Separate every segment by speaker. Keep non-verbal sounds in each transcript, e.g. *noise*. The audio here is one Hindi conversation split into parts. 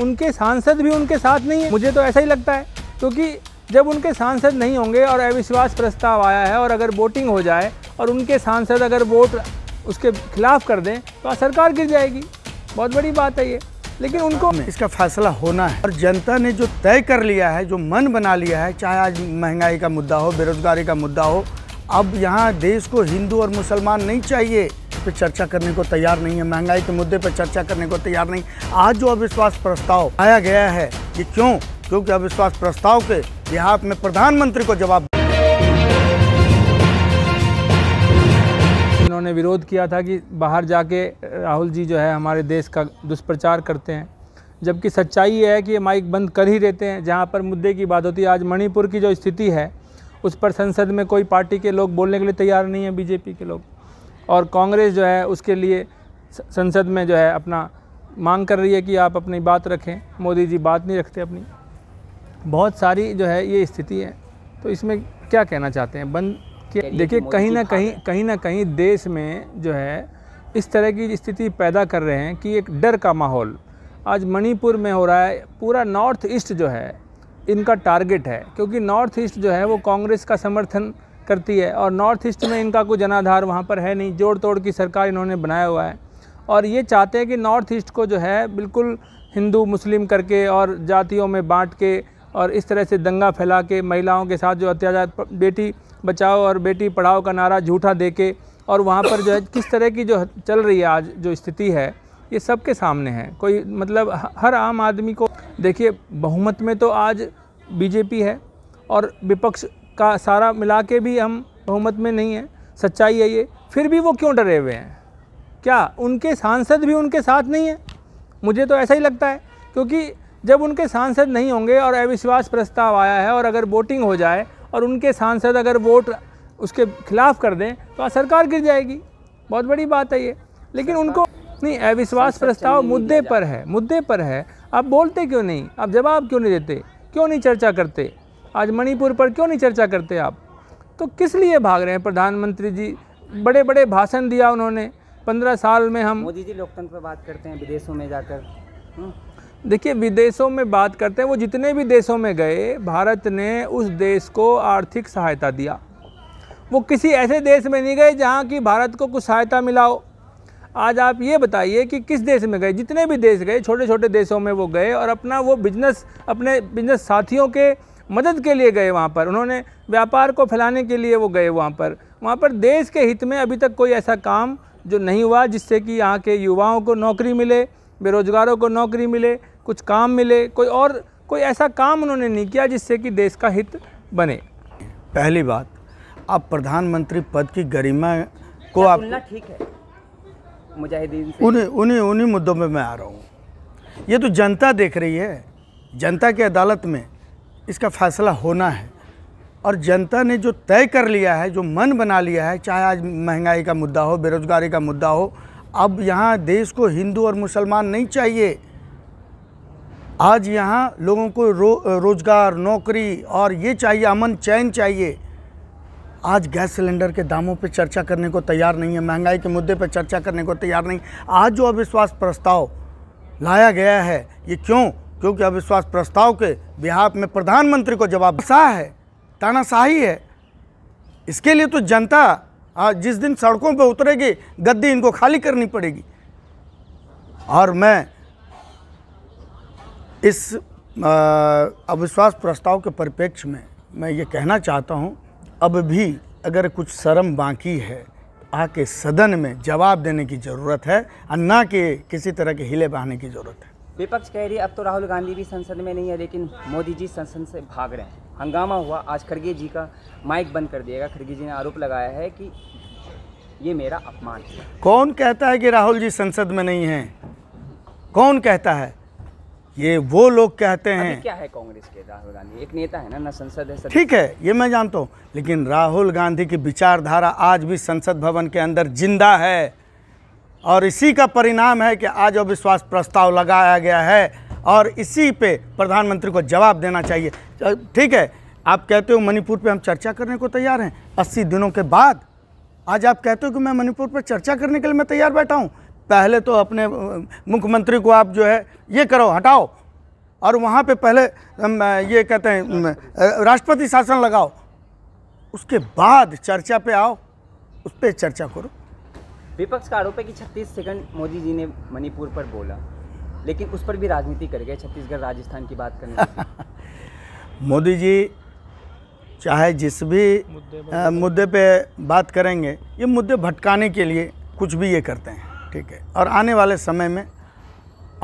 Speaker 1: उनके सांसद भी उनके साथ नहीं है मुझे तो ऐसा ही लगता है क्योंकि जब उनके सांसद नहीं होंगे और अविश्वास प्रस्ताव आया है और अगर वोटिंग हो जाए और उनके सांसद अगर वोट
Speaker 2: उसके खिलाफ कर दें तो सरकार गिर जाएगी बहुत बड़ी बात है ये लेकिन उनको इसका फैसला होना है और जनता ने जो तय कर लिया है जो मन बना लिया है चाहे आज महंगाई का मुद्दा हो बेरोजगारी का मुद्दा हो अब यहाँ देश को हिंदू और मुसलमान नहीं चाहिए पर चर्चा करने को तैयार नहीं है महंगाई के मुद्दे पर चर्चा करने को तैयार नहीं आज जो अविश्वास प्रस्ताव आया गया है ये क्यों क्योंकि अविश्वास प्रस्ताव के बिहार में प्रधानमंत्री को जवाब इन्होंने विरोध
Speaker 1: किया था कि बाहर जाके राहुल जी जो है हमारे देश का दुष्प्रचार करते हैं जबकि सच्चाई ये है कि माइक बंद कर ही देते हैं जहाँ पर मुद्दे की बात होती है आज मणिपुर की जो स्थिति है उस पर संसद में कोई पार्टी के लोग बोलने के लिए तैयार नहीं है बीजेपी के लोग और कांग्रेस जो है उसके लिए संसद में जो है अपना मांग कर रही है कि आप अपनी बात रखें मोदी जी बात नहीं रखते अपनी बहुत सारी जो है ये स्थिति है तो इसमें क्या कहना चाहते हैं बंद के देखिए कहीं ना कहीं कहीं ना कहीं देश में जो है इस तरह की स्थिति पैदा कर रहे हैं कि एक डर का माहौल आज मणिपुर में हो रहा है पूरा नॉर्थ ईस्ट जो है इनका टारगेट है क्योंकि नॉर्थ ईस्ट जो है वो कांग्रेस का समर्थन करती है और नॉर्थ ईस्ट में इनका कोई जनाधार वहाँ पर है नहीं जोड़ तोड़ की सरकार इन्होंने बनाया हुआ है और ये चाहते हैं कि नॉर्थ ईस्ट को जो है बिल्कुल हिंदू मुस्लिम करके और जातियों में बांट के और इस तरह से दंगा फैला के महिलाओं के साथ जो अत्याचार बेटी बचाओ और बेटी पढ़ाओ का नारा झूठा दे के और वहाँ पर जो है किस तरह की जो चल रही है आज जो स्थिति है ये सबके सामने है कोई मतलब हर आम आदमी को देखिए बहुमत में तो आज बीजेपी है और विपक्ष का सारा मिला के भी हम बहुमत में नहीं हैं सच्चाई है ये फिर भी वो क्यों डरे हुए हैं क्या उनके सांसद भी उनके साथ नहीं हैं मुझे तो ऐसा ही लगता है क्योंकि जब उनके सांसद नहीं होंगे और अविश्वास प्रस्ताव आया है और अगर वोटिंग हो जाए और उनके सांसद अगर वोट उसके खिलाफ कर दें तो सरकार गिर जाएगी बहुत बड़ी बात है ये लेकिन उनको नहीं अविश्वास प्रस्ताव मुद्दे पर है मुद्दे पर है आप बोलते क्यों नहीं आप जवाब क्यों नहीं देते क्यों नहीं चर्चा करते आज मणिपुर पर क्यों नहीं चर्चा करते आप तो किस लिए भाग रहे हैं प्रधानमंत्री जी बड़े बड़े भाषण दिया उन्होंने पंद्रह साल में हम मोदी
Speaker 2: जी लोकतंत्र पर बात करते हैं विदेशों में जाकर हम्म।
Speaker 1: देखिए विदेशों में बात करते हैं वो जितने भी देशों में गए भारत ने उस देश को आर्थिक सहायता दिया वो किसी ऐसे देश में नहीं गए जहाँ की भारत को कुछ सहायता मिला हो आज आप ये बताइए कि किस देश में गए जितने भी देश गए छोटे छोटे देशों में वो गए और अपना वो बिजनेस अपने बिजनेस साथियों के मदद के लिए गए वहाँ पर उन्होंने व्यापार को फैलाने के लिए वो गए वहाँ पर वहाँ पर देश के हित में अभी तक कोई ऐसा काम जो नहीं हुआ जिससे कि यहाँ के युवाओं को नौकरी मिले बेरोज़गारों को नौकरी मिले कुछ काम मिले कोई और कोई ऐसा काम उन्होंने नहीं किया जिससे कि देश का हित बने
Speaker 2: पहली बात आप प्रधानमंत्री पद की गरिमा को आप ठीक है मुजाहिदीन उन्हीं उन्हीं उन्हीं मुद्दों में मैं आ रहा हूँ ये तो जनता देख रही है जनता की अदालत में इसका फैसला होना है और जनता ने जो तय कर लिया है जो मन बना लिया है चाहे आज महंगाई का मुद्दा हो बेरोज़गारी का मुद्दा हो अब यहाँ देश को हिंदू और मुसलमान नहीं चाहिए आज यहाँ लोगों को रो रोज़गार नौकरी और ये चाहिए अमन चैन चाहिए आज गैस सिलेंडर के दामों पर चर्चा करने को तैयार नहीं है महंगाई के मुद्दे पर चर्चा करने को तैयार नहीं आज जो अविश्वास प्रस्ताव लाया गया है ये क्यों क्योंकि अविश्वास प्रस्ताव के बिहार में प्रधानमंत्री को जवाब सा है तानाशाही है इसके लिए तो जनता आज जिस दिन सड़कों पर उतरेगी गद्दी इनको खाली करनी पड़ेगी और मैं इस अविश्वास प्रस्ताव के परिप्रेक्ष्य में मैं ये कहना चाहता हूँ अब भी अगर कुछ शर्म बाकी है आके सदन में जवाब देने की ज़रूरत है और ना कि किसी तरह के हिले बहाने की ज़रूरत है विपक्ष कह रही अब तो राहुल गांधी भी संसद में नहीं है लेकिन मोदी जी संसद से भाग रहे हैं हंगामा हुआ आज खड़गे जी का माइक बंद कर दिएगा खड़गे जी ने आरोप लगाया है कि ये मेरा अपमान है कौन कहता है कि राहुल जी संसद में नहीं है कौन कहता है ये वो लोग कहते हैं क्या है कांग्रेस के राहुल गांधी एक नेता है ना ना संसद है ठीक है ये मैं जानता हूँ लेकिन राहुल गांधी की विचारधारा आज भी संसद भवन के अंदर जिंदा है और इसी का परिणाम है कि आज अविश्वास प्रस्ताव लगाया गया है और इसी पे प्रधानमंत्री को जवाब देना चाहिए ठीक है आप कहते हो मणिपुर पे हम चर्चा करने को तैयार हैं अस्सी दिनों के बाद आज आप कहते हो कि मैं मणिपुर पर चर्चा करने के लिए मैं तैयार बैठा हूँ पहले तो अपने मुख्यमंत्री को आप जो है ये करो हटाओ और वहाँ पे पहले ये कहते हैं राष्ट्रपति शासन लगाओ उसके बाद चर्चा पे आओ उस पर चर्चा करो विपक्ष का आरोप है कि छत्तीस सेकंड मोदी जी ने मणिपुर पर बोला लेकिन उस पर भी राजनीति कर गए छत्तीसगढ़ राजस्थान की बात करने *laughs* मोदी जी चाहे जिस भी मुद्दे, पे बात करेंगे ये मुद्दे भटकाने के लिए कुछ भी ये करते हैं ठीक है और आने वाले समय में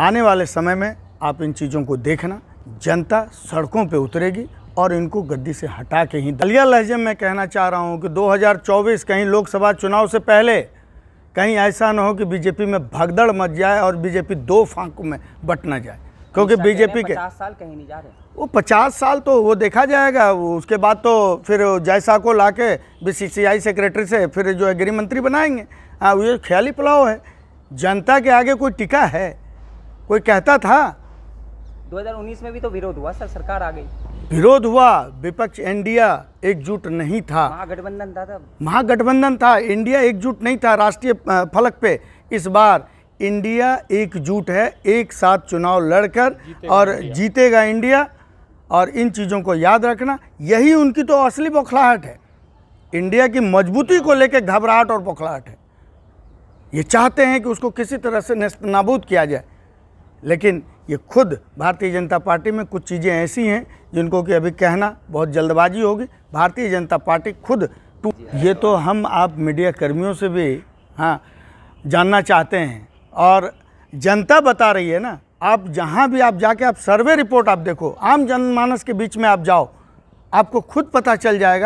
Speaker 2: आने वाले समय में आप इन चीज़ों को देखना जनता सड़कों पे उतरेगी और इनको गद्दी से हटा के ही दलिया लहजे में कहना चाह रहा हूँ कि 2024 कहीं लोकसभा चुनाव से पहले कहीं ऐसा ना हो कि बीजेपी में भगदड़ मच जाए और बीजेपी दो फांकों में बट ना जाए क्योंकि बीजेपी के पचास साल कहीं नहीं जा रहे वो पचास साल तो वो देखा जाएगा उसके बाद तो फिर जैसा को लाके बीसीसीआई सेक्रेटरी से फिर जो है गृह मंत्री बनाएंगे हाँ ये ख्याली पुलाव है जनता के आगे कोई टिका है कोई कहता था 2019 में भी तो विरोध हुआ सर सरकार आ गई विरोध हुआ विपक्ष इंडिया एकजुट नहीं था महागठबंधन था महागठबंधन था इंडिया एकजुट नहीं था राष्ट्रीय फलक पे इस बार इंडिया एकजुट है एक साथ चुनाव लड़कर जीते और जीतेगा इंडिया और इन चीज़ों को याद रखना यही उनकी तो असली बौखलाहट है इंडिया की मजबूती को लेकर घबराहट और बौखलाहट है ये चाहते हैं कि उसको किसी तरह से नस्त नाबूद किया जाए लेकिन ये खुद भारतीय जनता पार्टी में कुछ चीज़ें ऐसी हैं जिनको कि अभी कहना बहुत जल्दबाजी होगी भारतीय जनता पार्टी खुद ये तो हम आप मीडिया कर्मियों से भी हाँ जानना चाहते हैं और जनता बता रही है ना आप जहाँ भी आप जाके आप सर्वे रिपोर्ट आप देखो आम जनमानस के बीच में आप जाओ आपको खुद पता चल जाएगा